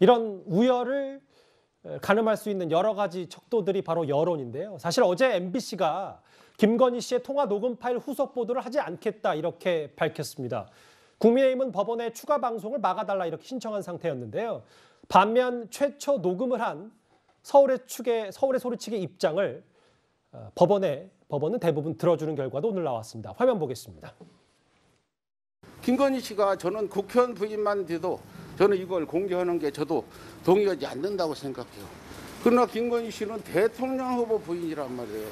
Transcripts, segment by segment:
이런 우열을 가늠할 수 있는 여러 가지 척도들이 바로 여론인데요. 사실 어제 MBC가 김건희 씨의 통화 녹음 파일 후속 보도를 하지 않겠다 이렇게 밝혔습니다. 국민의힘은 법원에 추가 방송을 막아달라 이렇게 신청한 상태였는데요. 반면 최초 녹음을 한 서울의 축의 서울의 소리치기 입장을 어, 법원에 법원은 대부분 들어주는 결과도 오늘 나왔습니다. 화면 보겠습니다. 김건희 씨가 저는 국회의원 부임만 돼도 저는 이걸 공개하는 게 저도 동의하지 않는다고 생각해요. 그러나 김건희 씨는 대통령 후보 부인이란 말이에요.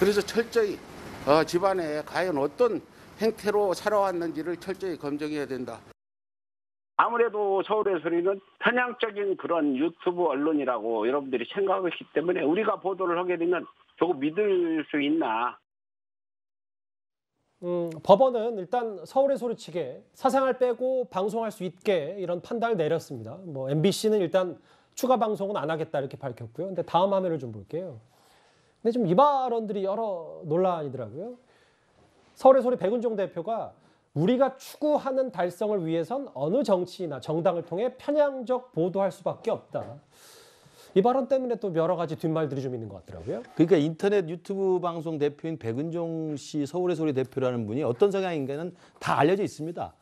그래서 철저히 어, 집안에 과연 어떤 행태로 살아왔는지를 철저히 검증해야 된다. 아무래도 서울의 소리는 편향적인 그런 유튜브 언론이라고 여러분들이 생각하기 때문에 우리가 보도를 하게 되면 조금 믿을 수 있나 음, 법원은 일단 서울의 소리치게 사생활 빼고 방송할 수 있게 이런 판단을 내렸습니다. 뭐 MBC는 일단 추가 방송은 안 하겠다 이렇게 밝혔고요. 근데 다음 화면을 좀 볼게요. 근데 좀이 발언들이 여러 논란이더라고요. 서울의 소리 백운종 대표가 우리가 추구하는 달성을 위해선 어느 정치나 정당을 통해 편향적 보도할 수밖에 없다. 이 발언 때문에 또 여러 가지 뒷말들이 좀 있는 것 같더라고요. 그러니까 인터넷 유튜브 방송 대표인 백은종 씨 서울의 소리 대표라는 분이 어떤 성향인가는 다 알려져 있습니다.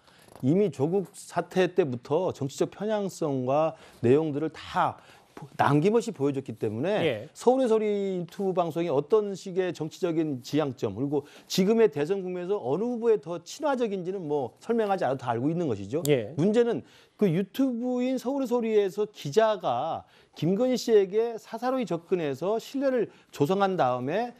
이미 조국 사태 때부터 정치적 편향성과 내용들을 다 남김없이 보여줬기 때문에 예. 서울의 소리 인투 방송이 어떤 식의 정치적인 지향점 그리고 지금의 대선 국면에서 어느 후보에 더 친화적인지는 뭐 설명하지 않아도 다 알고 있는 것이죠. 예. 문제는 그 유튜브인 서울의 소리에서 기자가 김건희 씨에게 사사로이 접근해서 신뢰를 조성한 다음에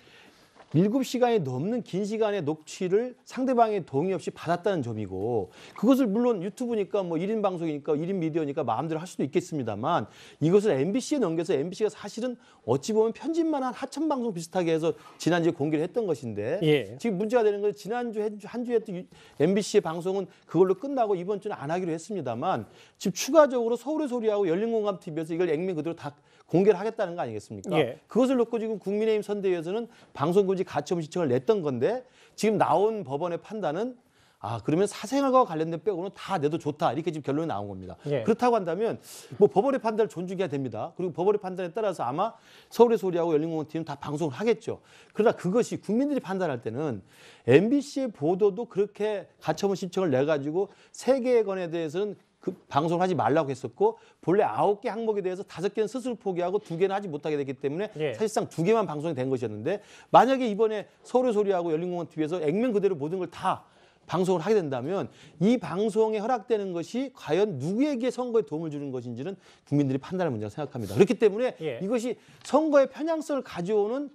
일곱 시간이 넘는 긴 시간의 녹취를 상대방의 동의 없이 받았다는 점이고 그것을 물론 유튜브니까 뭐일인 방송이니까 일인 미디어니까 마음대로 할 수도 있겠습니다만 이것을 MBC에 넘겨서 MBC가 사실은 어찌 보면 편집만 한 하천 방송 비슷하게 해서 지난주에 공개를 했던 것인데 예. 지금 문제가 되는 건 지난주 한 주에 또 MBC의 방송은 그걸로 끝나고 이번 주는 안 하기로 했습니다만 지금 추가적으로 서울의 소리하고 열린공감 TV에서 이걸 액면 그대로 다 공개를 하겠다는 거 아니겠습니까? 예. 그것을 놓고 지금 국민의힘 선대위에서는 방송금지 가처분 신청을 냈던 건데 지금 나온 법원의 판단은 아 그러면 사생활과 관련된 빼고는 다 내도 좋다 이렇게 지금 결론이 나온 겁니다. 예. 그렇다고 한다면 뭐 법원의 판단을 존중해야 됩니다. 그리고 법원의 판단에 따라서 아마 서울의 소리하고 열린공원 팀은 다 방송을 하겠죠. 그러나 그것이 국민들이 판단할 때는 MBC의 보도도 그렇게 가처분 신청을 내 가지고 세계에 관해 대해서는 그 방송하지 을 말라고 했었고 본래 아홉 개 항목에 대해서 다섯 개는 스스로 포기하고 두 개는 하지 못하게 됐기 때문에 예. 사실상 두 개만 방송이 된 것이었는데 만약에 이번에 서울의 소리하고 열린공원 TV에서 액면 그대로 모든 걸 다 방송을 하게 된다면 이 방송에 허락되는 것이 과연 누구에게 선거에 도움을 주는 것인지는 국민들이 판단할 문제라고 생각합니다. 그렇기 때문에 예. 이것이 선거의 편향성을 가져오는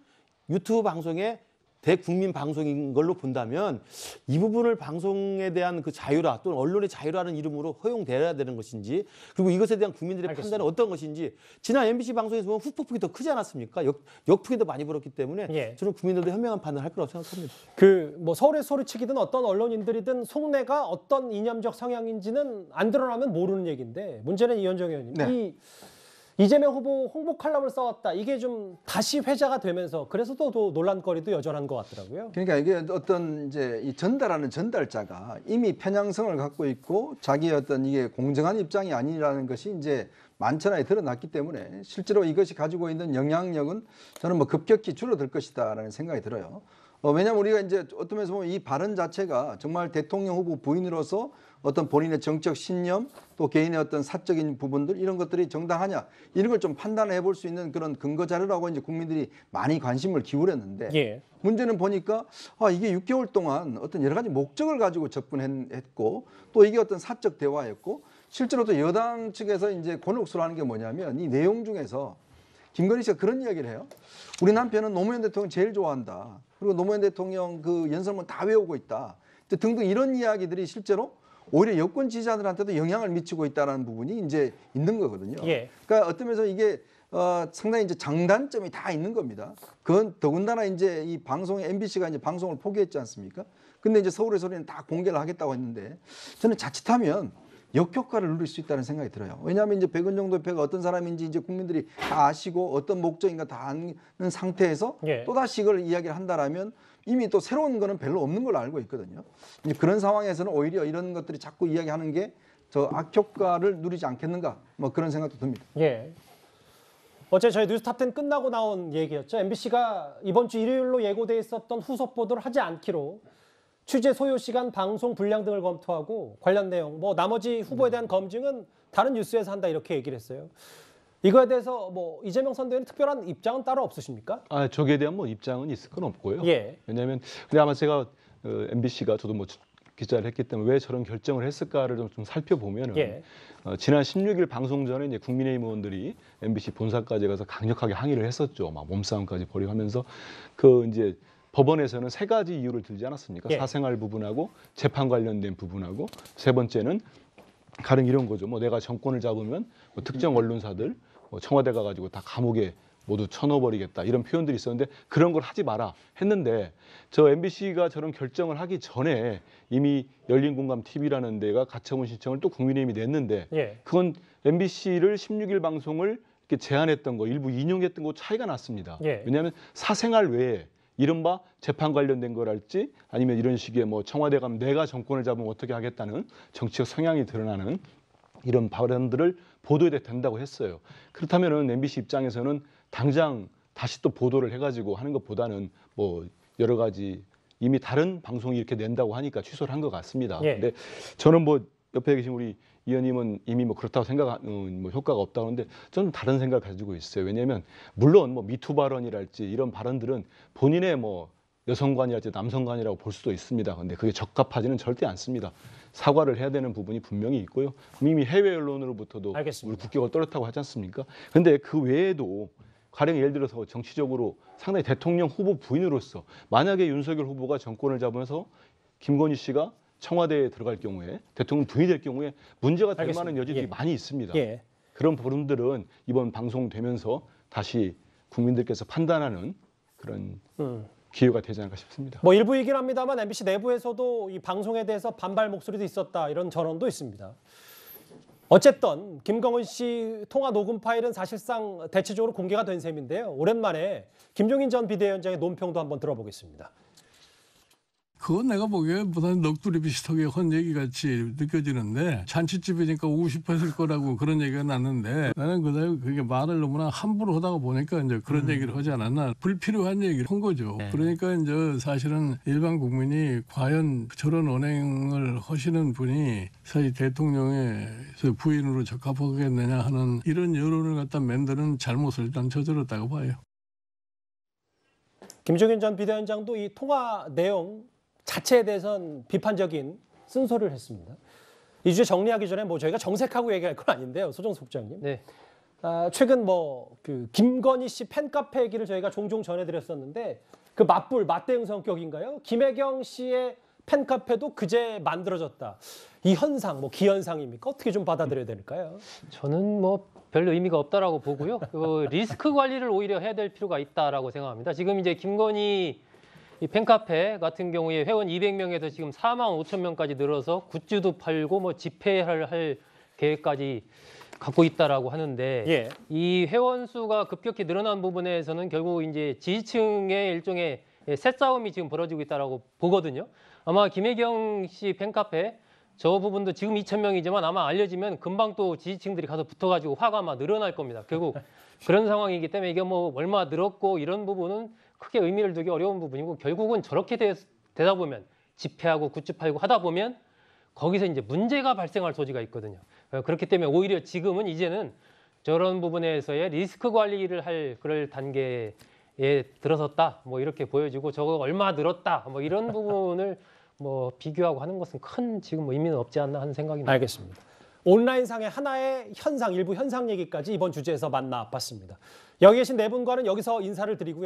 유튜브 방송의 대국민 방송인 걸로 본다면 이 부분을 방송에 대한 그 자유라 또는 언론의 자유라는 이름으로 허용돼야 되는 것인지 그리고 이것에 대한 국민들의 알겠습니다. 판단은 어떤 것인지 지난 MBC 방송에서 보면 후폭풍이 더 크지 않았습니까? 역, 역풍이 더 많이 불었기 때문에 예. 저는 국민들도 현명한 판단을 할 거라고 생각합니다. 그 뭐서울에 소리치기든 어떤 언론인들이든 속내가 어떤 이념적 성향인지는 안 드러나면 모르는 얘기인데 문제는 이현정 의원님 네. 이 이재명 후보 홍보 칼럼을 써왔다. 이게 좀 다시 회자가 되면서 그래서 또, 또 논란거리도 여전한 것 같더라고요. 그러니까 이게 어떤 이제 이 전달하는 전달자가 이미 편향성을 갖고 있고 자기 의 어떤 이게 공정한 입장이 아니라는 것이 이제 만천하에 드러났기 때문에 실제로 이것이 가지고 있는 영향력은 저는 뭐 급격히 줄어들 것이다라는 생각이 들어요. 어, 왜냐하면 우리가 이제 어떤 면에서 보면 이 발언 자체가 정말 대통령 후보 부인으로서 어떤 본인의 정적 신념 또 개인의 어떤 사적인 부분들 이런 것들이 정당하냐 이런 걸 좀 판단해 볼 수 있는 그런 근거 자료라고 이제 국민들이 많이 관심을 기울였는데 예. 문제는 보니까 아 이게 6개월 동안 어떤 여러 가지 목적을 가지고 접근했고 또 이게 어떤 사적 대화였고 실제로 또 여당 측에서 이제 곤혹스러워하는 게 뭐냐면 이 내용 중에서 김건희 씨가 그런 이야기를 해요. 우리 남편은 노무현 대통령 제일 좋아한다. 그리고 노무현 대통령 그 연설문 다 외우고 있다. 등등 이런 이야기들이 실제로 오히려 여권 지지자들한테도 영향을 미치고 있다는 부분이 이제 있는 거거든요. 예. 그러니까 어떤 면에서 이게 어, 상당히 이제 장단점이 다 있는 겁니다. 그건 더군다나 이제 이방송 MBC가 이제 방송을 포기했지 않습니까? 근데 이제 서울의 소리는 다 공개를 하겠다고 했는데 저는 자칫하면 역효과를 누릴 수 있다는 생각이 들어요. 왜냐하면 이제 백은정 대표가 어떤 사람인지 이제 국민들이 다 아시고 어떤 목적인가 다 아는 상태에서 예. 또다시 이걸 이야기를 한다라면 이미 또 새로운 거는 별로 없는 걸로 알고 있거든요. 이제 그런 상황에서는 오히려 이런 것들이 자꾸 이야기하는 게 저 악효과를 누리지 않겠는가 뭐 그런 생각도 듭니다. 예. 어제 저희 뉴스탑 텐 끝나고 나온 얘기였죠. MBC가 이번 주 일요일로 예고돼 있었던 후속 보도를 하지 않기로 취재 소요 시간, 방송 분량 등을 검토하고 관련 내용, 뭐 나머지 후보에 대한 검증은 다른 뉴스에서 한다 이렇게 얘기를 했어요. 이거에 대해서 뭐 이재명 선대위는 특별한 입장은 따로 없으십니까? 아 저기에 대한 뭐 입장은 있을 건 없고요. 예. 왜냐하면 근데 아마 제가 어, MBC가 저도 뭐 기자를 했기 때문에 왜 저런 결정을 했을까를 좀, 살펴보면은 예. 어, 지난 16일 방송 전에 이제 국민의힘 의원들이 MBC 본사까지 가서 강력하게 항의를 했었죠. 막 몸싸움까지 벌이 하면서 그 이제 법원에서는 세 가지 이유를 들지 않았습니까? 예. 사생활 부분하고 재판 관련된 부분하고 세 번째는 가령 이런 거죠. 뭐 내가 정권을 잡으면 뭐 특정 언론사들 뭐 청와대가 가지고 다 감옥에 모두 쳐넣어버리겠다 이런 표현들이 있었는데 그런 걸 하지 마라 했는데 저 MBC가 저런 결정을 하기 전에 이미 열린공감 TV라는 데가 가처분 신청을 또 국민의힘이 냈는데 예. 그건 MBC를 16일 방송을 이렇게 제안했던거 일부 인용했던 거 차이가 났습니다. 예. 왜냐하면 사생활 외에 이른바 재판 관련된 거랄지 아니면 이런 식의 뭐 청와대 가면 내가 정권을 잡으면 어떻게 하겠다는 정치적 성향이 드러나는 이런 발언들을 보도해야 된다고 했어요. 그렇다면은 MBC 입장에서는 당장 다시 또 보도를 해가지고 하는 것보다는 뭐 여러 가지 이미 다른 방송이 이렇게 낸다고 하니까 취소를 한 것 같습니다. 예. 근데 저는 뭐 옆에 계신 우리 이 의원님은 이미 뭐 그렇다고 생각, 음, 뭐 효과가 없다고 하는데 저는 다른 생각을 가지고 있어요. 왜냐하면 물론 뭐 미투 발언이랄지 이런 발언들은 본인의 뭐 여성관이랄지 남성관이라고 볼 수도 있습니다. 근데 그게 적합하지는 절대 않습니다. 사과를 해야 되는 부분이 분명히 있고요. 이미 해외 언론으로부터도 알겠습니다. 우리 국격을 떨었다고 하지 않습니까? 근데 그 외에도 가령 예를 들어서 정치적으로 상당히 대통령 후보 부인으로서 만약에 윤석열 후보가 정권을 잡으면서 김건희 씨가 청와대에 들어갈 경우에 대통령 부인이 될 경우에 문제가 될 알겠습니다. 만한 여지들이 예. 많이 있습니다. 예. 그런 부분들은 이번 방송되면서 다시 국민들께서 판단하는 그런 음. 기회가 되지 않을까 싶습니다. 뭐 일부 얘기는 합니다만 MBC 내부에서도 이 방송에 대해서 반발 목소리도 있었다 이런 전언도 있습니다. 어쨌든 김경은 씨 통화 녹음 파일은 사실상 대체적으로 공개가 된 셈인데요. 오랜만에 김종인 전 비대위원장의 논평도 한번 들어보겠습니다. 그건 내가 보기에 무슨 넋두리 비슷하게 헌 얘기 같이 느껴지는데 잔치집이니까 오고 싶어 했을 거라고 그런 얘기가 났는데 나는 그다음에 그게 말을 너무나 함부로 하다가 보니까 이제 그런 음. 얘기를 하지 않았나 불필요한 얘기를 한 거죠. 네. 그러니까 이제 사실은 일반 국민이 과연 저런 언행을 하시는 분이 사실 대통령의 그 부인으로 적합하겠느냐 하는 이런 여론을 갖다 만드는 잘못을 일단 저질렀다고 봐요. 김종인 전 비대위원장도 이 통화 내용 자체에 대해선 비판적인 쓴소리를 했습니다. 이 주제 정리하기 전에 뭐 저희가 정색하고 얘기할 건 아닌데요, 소정수 국장님. 네. 아, 최근 뭐 그 김건희 씨 팬카페 얘기를 저희가 종종 전해드렸었는데 그 맞불 맞대응 성격인가요? 김혜경 씨의 팬카페도 그제 만들어졌다. 이 현상, 뭐 기현상입니까? 어떻게 좀 받아들여야 될까요? 저는 뭐 별로 의미가 없다라고 보고요. 그 리스크 관리를 오히려 해야 될 필요가 있다라고 생각합니다. 지금 이제 김건희 이 팬카페 같은 경우에 회원 200명에서 지금 4만 5천 명까지 늘어서 굿즈도 팔고 뭐 집회를 할 계획까지 갖고 있다라고 하는데 예. 이 회원 수가 급격히 늘어난 부분에서는 결국 이제 지지층의 일종의 새싸움이 지금 벌어지고 있다라고 보거든요. 아마 김혜경 씨 팬카페 저 부분도 지금 2천 명이지만 아마 알려지면 금방 또 지지층들이 가서 붙어가지고 화가 막 늘어날 겁니다. 결국 그런 상황이기 때문에 이게 뭐 얼마 늘었고 이런 부분은 크게 의미를 두기 어려운 부분이고 결국은 저렇게 되, 다 보면 집회하고 굿즈 팔고 하다 보면 거기서 이제 문제가 발생할 소지가 있거든요. 어, 그렇기 때문에 오히려 지금은 이제는 저런 부분에서의 리스크 관리를 할 그럴 단계에 들어섰다. 뭐 이렇게 보여지고 저거 얼마 늘었다. 뭐 이런 부분을 뭐 비교하고 하는 것은 큰 지금 뭐 의미는 없지 않나 하는 생각입니다. 알겠습니다. 온라인상의 하나의 현상, 일부 현상 얘기까지 이번 주제에서 만나봤습니다. 여기 계신 네 분과는 여기서 인사를 드리고요.